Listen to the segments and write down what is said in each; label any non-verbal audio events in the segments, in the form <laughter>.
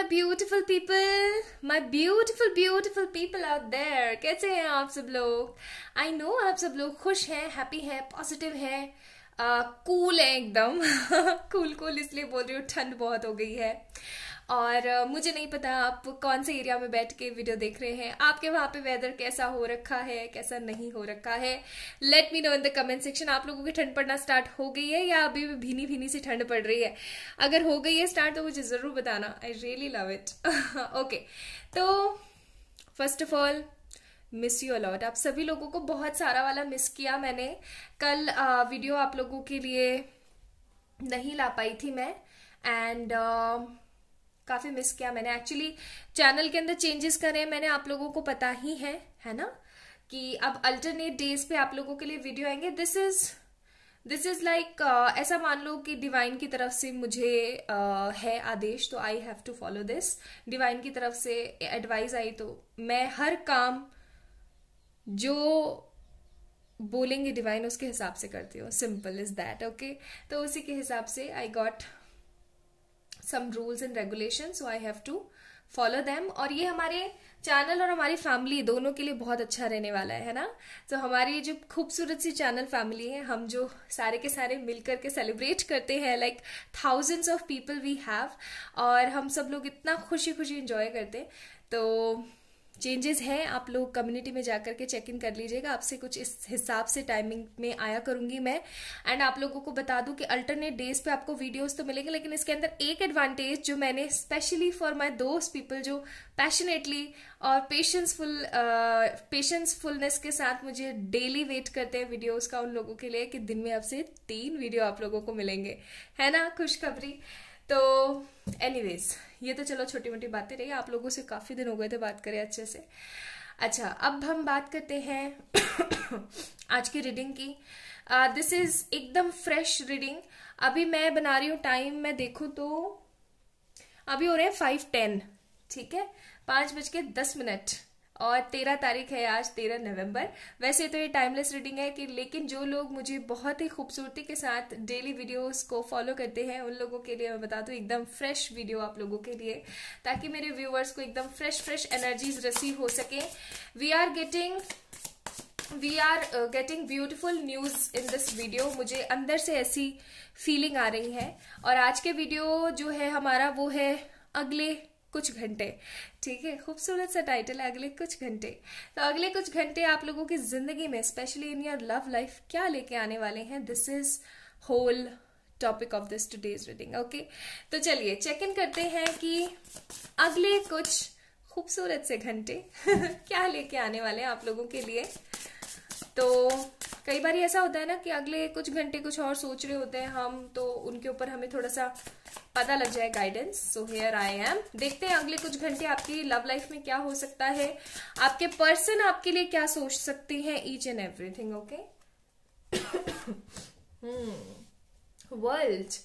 my beautiful people my beautiful beautiful people out there कैसे हैं आप सब लोग आई नो आप सब लोग खुश हैं हैप्पी हैं पॉजिटिव हैं कूल uh, हैं एकदम कूल <laughs> कूल इसलिए बोल रही हूँ ठंड बहुत हो गई है और मुझे नहीं पता आप कौन से एरिया में बैठ के वीडियो देख रहे हैं आपके वहाँ पे वेदर कैसा हो रखा है कैसा नहीं हो रखा है let me know in the comment section आप लोगों की ठंड पड़ना स्टार्ट हो गई है या अभी भी भीनी भीनी सी ठंड पड़ रही है अगर हो गई है स्टार्ट तो मुझे ज़रूर बताना I really love it okay तो first of all miss you a lot आप सभी लोगों को बहुत सारा वाला मिस किया मैंने कल आ, वीडियो आप लोगों के लिए नहीं ला पाई थी मैं एंड uh, काफ़ी मिस किया मैंने एक्चुअली चैनल के अंदर चेंजेस करे मैंने आप लोगों को पता ही है है ना कि अब अल्टरनेट डेज पे आप लोगों के लिए वीडियो आएंगे this is this is like ऐसा मान लो कि डिवाइन की तरफ से मुझे uh, है आदेश तो I have to follow this divine की तरफ से एडवाइस आई तो मैं हर काम जो बोलेंगे डिवाइन उसके हिसाब से करती हूँ सिंपल इज दैट ओके तो उसी के हिसाब से I got some rules and regulation so I have to follow them और ये हमारे चैनल और हमारी फैमिली दोनों के लिए बहुत अच्छा रहने वाला है ना तो हमारी जो खूबसूरत सी चैनल फैमिली है हम जो सारे के सारे मिल के सेलिब्रेट करते हैं like thousands of people we have और हम सब लोग इतना खुशी खुशी इंजॉय करते हैं तो चेंजेस हैं आप लोग कम्युनिटी में जाकर के चेक इन कर लीजिएगा आपसे कुछ इस हिसाब से टाइमिंग में आया करूंगी मैं एंड आप लोगों को बता दूं कि अल्टरनेट डेज पे आपको वीडियोस तो मिलेंगे लेकिन इसके अंदर एक एडवांटेज जो मैंने स्पेशली फॉर माई दोस्त पीपल जो पैशनेटली और पेशेंसफुल पेशेंसफुलनेस uh, के साथ मुझे डेली वेट करते हैं वीडियोज़ का उन लोगों के लिए कि दिन में आपसे तीन वीडियो आप लोगों को मिलेंगे है ना खुशखबरी तो एनीवेज ये तो चलो छोटी मोटी बातें रही आप लोगों से काफ़ी दिन हो गए थे बात करें अच्छे से अच्छा अब हम बात करते हैं <coughs> आज की रीडिंग की दिस इज एकदम फ्रेश रीडिंग अभी मैं बना रही हूँ टाइम मैं देखूँ तो अभी हो रहे हैं फाइव टेन ठीक है पाँच बज के दस मिनट और तेरह तारीख है आज तेरह नवंबर वैसे तो ये टाइमलेस रीडिंग है कि लेकिन जो लोग मुझे बहुत ही खूबसूरती के साथ डेली वीडियोस को फॉलो करते हैं उन लोगों के लिए मैं बता दूँ एकदम फ्रेश वीडियो आप लोगों के लिए ताकि मेरे व्यूअर्स को एकदम फ्रेश फ्रेश एनर्जीज रसीव हो सके we are getting we are getting beautiful news in this video मुझे अंदर से ऐसी फीलिंग आ रही है और आज के वीडियो जो है हमारा वो है अगले कुछ घंटे ठीक है खूबसूरत सा टाइटल है अगले कुछ घंटे तो अगले कुछ घंटे आप लोगों की जिंदगी में specially in your love life क्या लेके आने वाले हैं this is whole topic of this today's reading okay तो चलिए चेक इन करते हैं कि अगले कुछ खूबसूरत से घंटे <laughs> क्या लेके आने वाले हैं आप लोगों के लिए तो कई बार ऐसा होता है ना कि अगले कुछ घंटे कुछ और सोच रहे होते हैं हम तो उनके ऊपर हमें थोड़ा सा पता लग जाए guidance so here I am देखते हैं अगले कुछ घंटे आपकी लव लाइफ में क्या हो सकता है आपके पर्सन आपके लिए क्या सोच सकते हैं each and everything okay world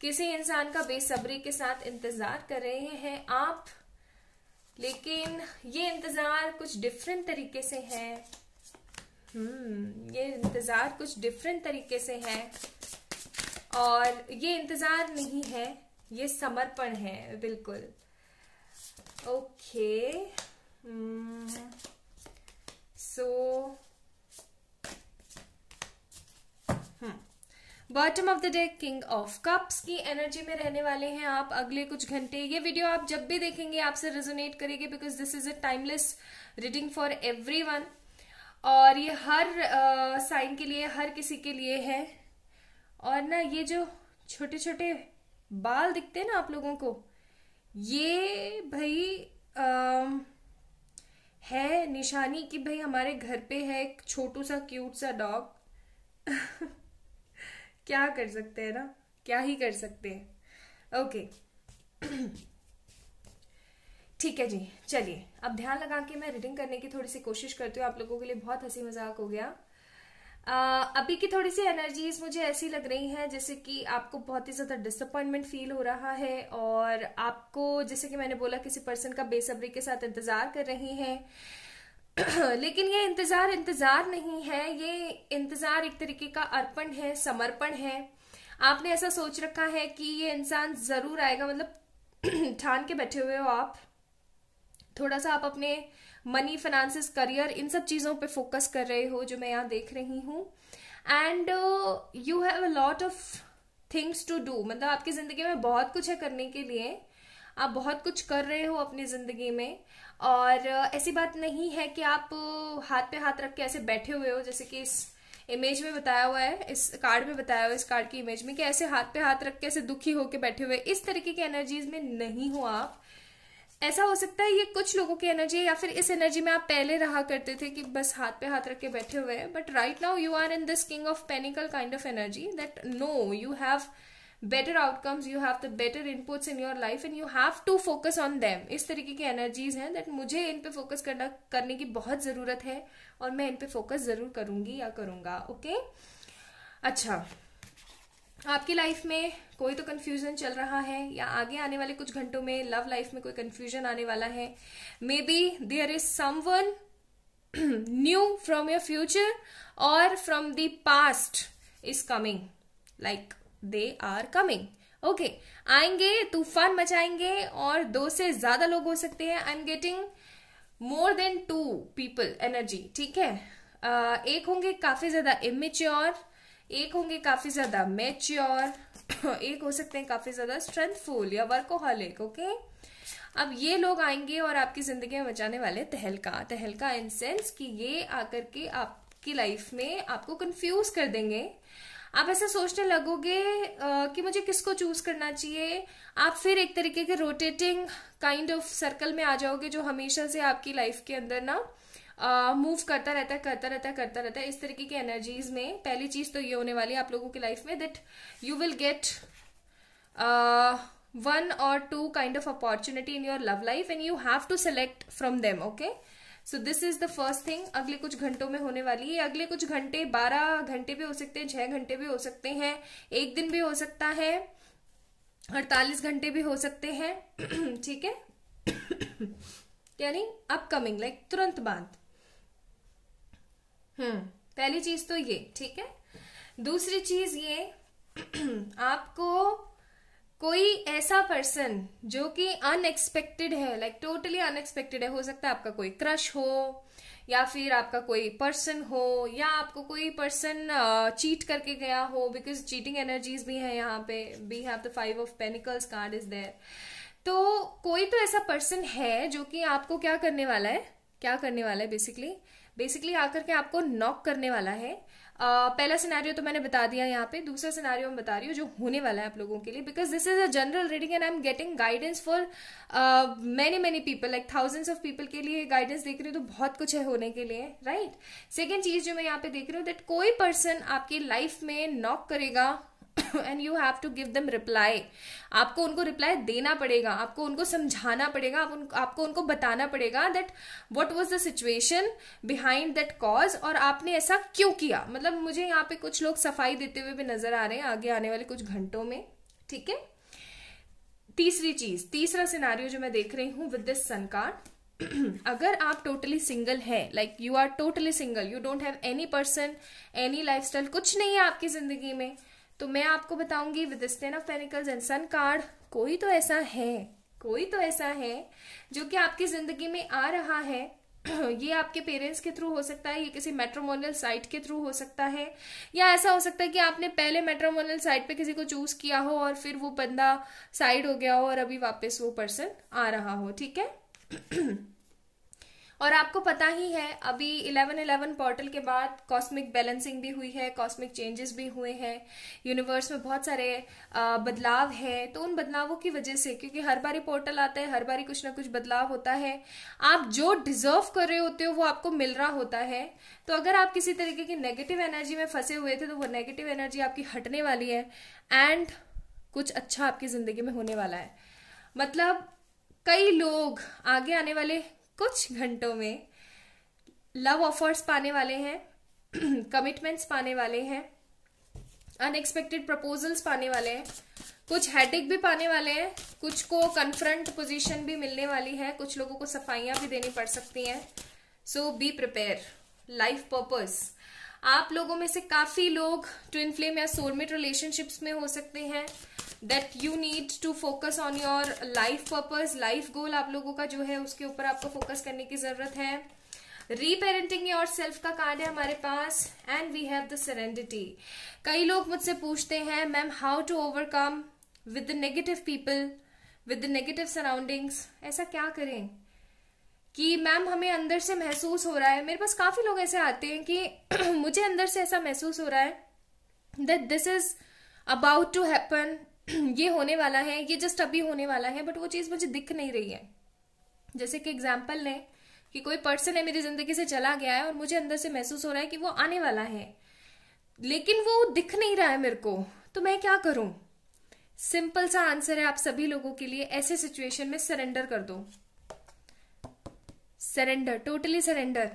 किसी इंसान का बेसब्री के साथ इंतजार कर रहे हैं आप लेकिन ये इंतजार कुछ डिफरेंट तरीके से है हम्म ये इंतज़ार कुछ डिफरेंट तरीके से है और ये इंतज़ार नहीं है ये समर्पण है बिल्कुल okay so bottom of the day king of cups की एनर्जी में रहने वाले हैं आप अगले कुछ घंटे ये वीडियो आप जब भी देखेंगे आपसे रेजोनेट करेगी because this is a timeless reading for everyone और ये हर साइन के लिए हर किसी के लिए है और ना ये जो छोटे छोटे बाल दिखते हैं ना आप लोगों को ये भाई आ, है निशानी कि भाई हमारे घर पे है एक छोटू सा क्यूट सा डॉग <laughs> क्या कर सकते हैं ना क्या ही कर सकते हैं ओके <clears throat> ठीक है जी चलिए अब ध्यान लगा के मैं रीडिंग करने की थोड़ी सी कोशिश करती हूँ आप लोगों के लिए बहुत हंसी मजाक हो गया आ, अभी की थोड़ी सी एनर्जीज मुझे ऐसी लग रही हैं जैसे कि आपको बहुत ही ज़्यादा डिसअपॉइंटमेंट फील हो रहा है और आपको जैसे कि मैंने बोला किसी पर्सन का बेसब्री के साथ इंतज़ार कर रही हैं <clears throat> लेकिन ये इंतज़ार इंतज़ार नहीं है ये इंतज़ार एक तरीके का अर्पण है समर्पण है आपने ऐसा सोच रखा है कि ये इंसान ज़रूर आएगा मतलब <clears throat> ठान के बैठे हुए हो आप थोड़ा सा आप अपने मनी फाइनेंसिस करियर इन सब चीज़ों पे फोकस कर रहे हो जो मैं यहाँ देख रही हूँ and you have a lot of things to do मतलब आपकी ज़िंदगी में बहुत कुछ है करने के लिए आप बहुत कुछ कर रहे हो अपनी ज़िंदगी में और uh, ऐसी बात नहीं है कि आप uh, हाथ पे हाथ रख के ऐसे बैठे हुए हो जैसे कि इस इमेज में बताया हुआ है इस कार्ड में बताया हुआ है इस कार्ड की इमेज में कि ऐसे हाथ पे हाथ रख के ऐसे दुखी होके बैठे हुए इस तरीके की एनर्जीज में नहीं हो आप ऐसा हो सकता है ये कुछ लोगों की एनर्जी या फिर इस एनर्जी में आप पहले रहा करते थे कि बस हाथ पे हाथ रख के बैठे हुए हैं but right now you are in this king of pentacle kind of energy that know you have better outcomes you have the better inputs in your life and you have to focus on them इस तरीके की energies हैं that मुझे इन पे focus करना करने की बहुत ज़रूरत है और मैं इन पे फोकस ज़रूर करूंगी या करूंगा ओके okay? अच्छा आपकी लाइफ में कोई तो कन्फ्यूज़न चल रहा है या आगे आने वाले कुछ घंटों में लव लाइफ में कोई कन्फ्यूजन आने वाला है maybe there is someone new from your future और from the past is coming like they are coming okay आएंगे तूफान मचाएंगे और दो से ज्यादा लोग हो सकते हैं I am getting more than two people energy ठीक है uh, एक होंगे काफी ज्यादा इमेच्योर एक होंगे काफी ज्यादा मेच्योर <coughs> एक हो सकते हैं काफी ज्यादा स्ट्रेंथफुल या वर्कोहलिक ओके अब ये लोग आएंगे और आपकी जिंदगी में बचाने वाले तहलका तहलका इन सेंस कि ये आकर के आपकी लाइफ में आपको कंफ्यूज कर देंगे आप ऐसा सोचने लगोगे कि मुझे किसको चूज करना चाहिए आप फिर एक तरीके के रोटेटिंग काइंड ऑफ सर्कल में आ जाओगे जो हमेशा से आपकी लाइफ के अंदर ना मूव uh, करता रहता है करता रहता है करता रहता है इस तरीके की एनर्जीज में पहली चीज तो ये होने वाली है आप लोगों की लाइफ में that you will get one और two kind of opportunity in your love life and you have to select from them okay so this is the first thing अगले कुछ घंटों में होने वाली है अगले कुछ घंटे बारह घंटे भी हो सकते हैं छह घंटे भी हो सकते हैं एक दिन भी हो सकता है अड़तालीस घंटे भी हो सकते हैं <clears throat> ठीक है <clears throat> यानी अपकमिंग लाइक तुरंत बाद हम्म पहली चीज तो ये ठीक है दूसरी चीज ये <clears throat> आपको कोई ऐसा पर्सन जो कि अनएक्सपेक्टेड है लाइक टोटली अनएक्सपेक्टेड है हो सकता है आपका कोई क्रश हो या फिर आपका कोई पर्सन हो या आपको कोई पर्सन चीट uh, करके गया हो बिकॉज चीटिंग एनर्जीज भी है यहाँ पे we have the five of pentacles card is there तो कोई तो ऐसा पर्सन है जो कि आपको क्या करने वाला है क्या करने वाला है बेसिकली बेसिकली आकर के आपको नॉक करने वाला है Uh, पहला सिनारियो तो मैंने बता दिया यहाँ पे दूसरा सिनारियो मैं बता रही हूँ जो होने वाला है आप लोगों के लिए because this is a general reading and I am getting guidance for many many people like thousands of people के लिए गाइडेंस देख रही हूँ तो बहुत कुछ है होने के लिए राइट right? सेकेंड चीज जो मैं यहाँ पे देख रही हूँ दैट कोई पर्सन आपकी लाइफ में नॉक करेगा and you have to give them reply आपको उनको रिप्लाई देना पड़ेगा आपको उनको समझाना पड़ेगा आप उन, आपको उनको बताना पड़ेगा that what was the situation behind that cause और आपने ऐसा क्यों किया मतलब मुझे यहाँ पे कुछ लोग सफाई देते हुए भी नजर आ रहे हैं आगे आने वाले कुछ घंटों में ठीक है तीसरी चीज तीसरा सिनारियो जो मैं देख रही हूँ विद दिस सन कार्ड अगर आप टोटली सिंगल हैं like you are totally single you don't have any person any lifestyle कुछ नहीं है आपकी जिंदगी में तो मैं आपको बताऊंगी with ten of pentacles and sun card कोई तो ऐसा है कोई तो ऐसा है जो कि आपकी जिंदगी में आ रहा है <clears throat> ये आपके पेरेंट्स के थ्रू हो सकता है ये किसी मेट्रोमोनल साइट के थ्रू हो सकता है या ऐसा हो सकता है कि आपने पहले मेट्रोमोनल साइट पे किसी को चूज किया हो और फिर वो बंदा साइड हो गया हो और अभी वापस वो पर्सन आ रहा हो ठीक है <clears throat> और आपको पता ही है अभी 1111 पोर्टल के बाद कॉस्मिक बैलेंसिंग भी हुई है कॉस्मिक चेंजेस भी हुए हैं यूनिवर्स में बहुत सारे बदलाव है तो उन बदलावों की वजह से क्योंकि हर बारी पोर्टल आता है हर बारी कुछ ना कुछ बदलाव होता है आप जो डिजर्व कर रहे होते हो वो आपको मिल रहा होता है तो अगर आप किसी तरीके की नेगेटिव एनर्जी में फंसे हुए थे तो वो नेगेटिव एनर्जी आपकी हटने वाली है एंड कुछ अच्छा आपकी ज़िंदगी में होने वाला है मतलब कई लोग आगे आने वाले कुछ घंटों में लव ऑफर्स पाने वाले हैं कमिटमेंट्स <clears throat> पाने वाले हैं अनएक्सपेक्टेड प्रपोजल्स पाने वाले हैं कुछ हेडिक भी पाने वाले हैं कुछ को कन्फ्रंट पोजीशन भी मिलने वाली है कुछ लोगों को सफाइयां भी देनी पड़ सकती हैं so be prepare life purpose आप लोगों में से काफी लोग ट्विन फ्लेम या सोलमेट रिलेशनशिप्स में हो सकते हैं that you need to focus on your life purpose life goal आप लोगों का जो है उसके ऊपर आपको फोकस करने की जरूरत है रीपेरेंटिंग योर सेल्फ का कार्ड है हमारे पास and we have the serenity कई लोग मुझसे पूछते हैं ma'am how to overcome with the negative people with the negative surroundings ऐसा क्या करें कि मैम हमें अंदर से महसूस हो रहा है मेरे पास काफी लोग ऐसे आते हैं कि <clears throat> मुझे अंदर से ऐसा महसूस हो रहा है that this is about to happen <clears throat> ये होने वाला है ये जस्ट अभी होने वाला है बट वो चीज़ मुझे दिख नहीं रही है जैसे कि एग्जाम्पल लें कि कोई पर्सन है मेरी जिंदगी से चला गया है और मुझे अंदर से महसूस हो रहा है कि वो आने वाला है लेकिन वो दिख नहीं रहा है मेरे को तो मैं क्या करूं सिंपल सा आंसर है आप सभी लोगों के लिए ऐसे सिचुएशन में सरेंडर कर दो सरेंडर टोटली सरेंडर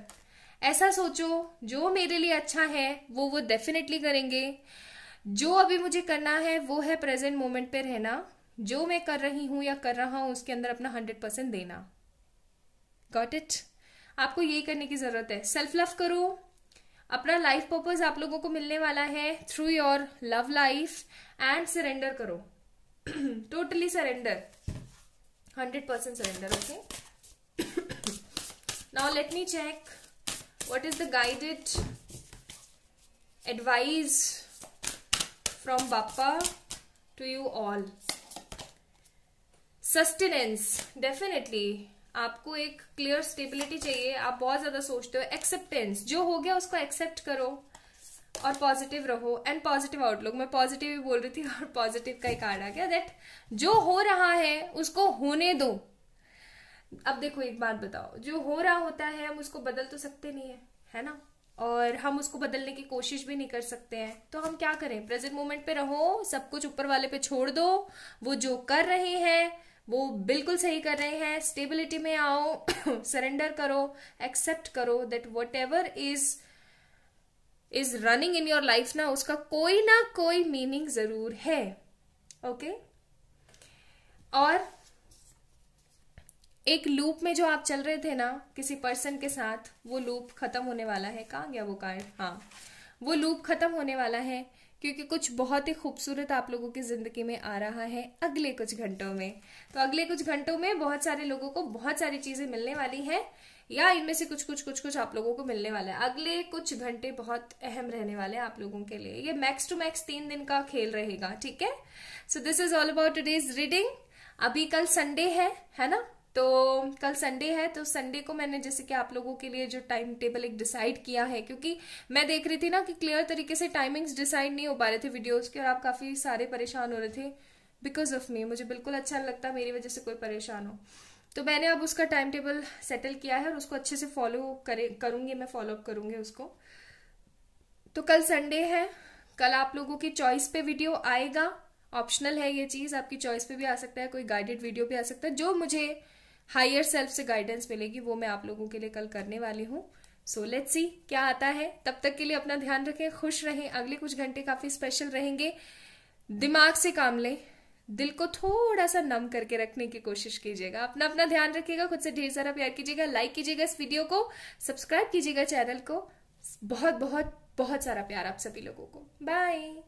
ऐसा सोचो जो मेरे लिए अच्छा है वो वो डेफिनेटली करेंगे जो अभी मुझे करना है वो है प्रेजेंट मोमेंट पे रहना जो मैं कर रही हूं या कर रहा हूं उसके अंदर अपना हंड्रेड परसेंट देना गॉट इट आपको यही करने की ज़रूरत है सेल्फ लव करो अपना लाइफ पर्पज आप लोगों को मिलने वाला है through your love life and surrender करो totally surrender hundred percent surrender okay now let me check what is the guided advice from Bapa to you all. Sustenance definitely आपको एक क्लियर स्टेबिलिटी चाहिए आप बहुत ज्यादा सोचते हो एक्सेप्टेंस जो हो गया उसको एक्सेप्ट करो और पॉजिटिव रहो एंड पॉजिटिव आउटलुक मैं पॉजिटिव ही बोल रही थी <laughs> और पॉजिटिव का ही कार्ड आ गया दैट जो हो रहा है उसको होने दो अब देखो एक बात बताओ जो हो रहा होता है हम उसको बदल तो सकते नहीं है है ना और हम उसको बदलने की कोशिश भी नहीं कर सकते हैं तो हम क्या करें प्रेजेंट मोमेंट पे रहो सब कुछ ऊपर वाले पे छोड़ दो वो जो कर रहे हैं वो बिल्कुल सही कर रहे हैं स्टेबिलिटी में आओ सरेंडर <coughs> करो एक्सेप्ट करो that whatever is is running in your life ना उसका कोई ना कोई मीनिंग जरूर है ओके okay? और एक लूप में जो आप चल रहे थे ना किसी पर्सन के साथ वो लूप खत्म होने वाला है कहाँ गया वो कार्ड हाँ वो लूप खत्म होने वाला है क्योंकि कुछ बहुत ही खूबसूरत आप लोगों की ज़िंदगी में आ रहा है अगले कुछ घंटों में तो अगले कुछ घंटों में बहुत सारे लोगों को बहुत सारी चीज़ें मिलने वाली हैं या इनमें से कुछ कुछ कुछ कुछ आप लोगों को मिलने वाला है अगले कुछ घंटे बहुत अहम रहने वाले हैं आप लोगों के लिए ये मैक्स टू मैक्स तीन दिन का खेल रहेगा ठीक है so this is all about today's reading अभी कल संडे है है ना तो कल संडे है तो संडे को मैंने जैसे कि आप लोगों के लिए जो टाइम टेबल एक डिसाइड किया है क्योंकि मैं देख रही थी ना कि क्लियर तरीके से टाइमिंग्स डिसाइड नहीं हो पा रहे थे वीडियोस के और आप काफ़ी सारे परेशान हो रहे थे बिकॉज ऑफ मी मुझे बिल्कुल अच्छा नहीं लगता मेरी वजह से कोई परेशान हो तो मैंने अब उसका टाइम टेबल सेटल किया है और उसको अच्छे से फॉलो करे करूंगी मैं फॉलोअप करूंगी उसको तो कल संडे है कल आप लोगों की चॉइस पे वीडियो आएगा ऑप्शनल है ये चीज़ आपकी चॉइस पे भी आ सकता है कोई गाइडेड वीडियो भी आ सकता है जो मुझे हायर सेल्फ से गाइडेंस मिलेगी वो मैं आप लोगों के लिए कल करने वाली हूँ सो लेट्स सी क्या आता है तब तक के लिए अपना ध्यान रखें खुश रहें अगले कुछ घंटे काफ़ी स्पेशल रहेंगे दिमाग से काम लें दिल को थोड़ा सा नम करके रखने की कोशिश कीजिएगा अपना अपना ध्यान रखिएगा खुद से ढेर सारा प्यार कीजिएगा लाइक कीजिएगा इस वीडियो को सब्सक्राइब कीजिएगा चैनल को बहुत बहुत बहुत सारा प्यार आप सभी लोगों को बाय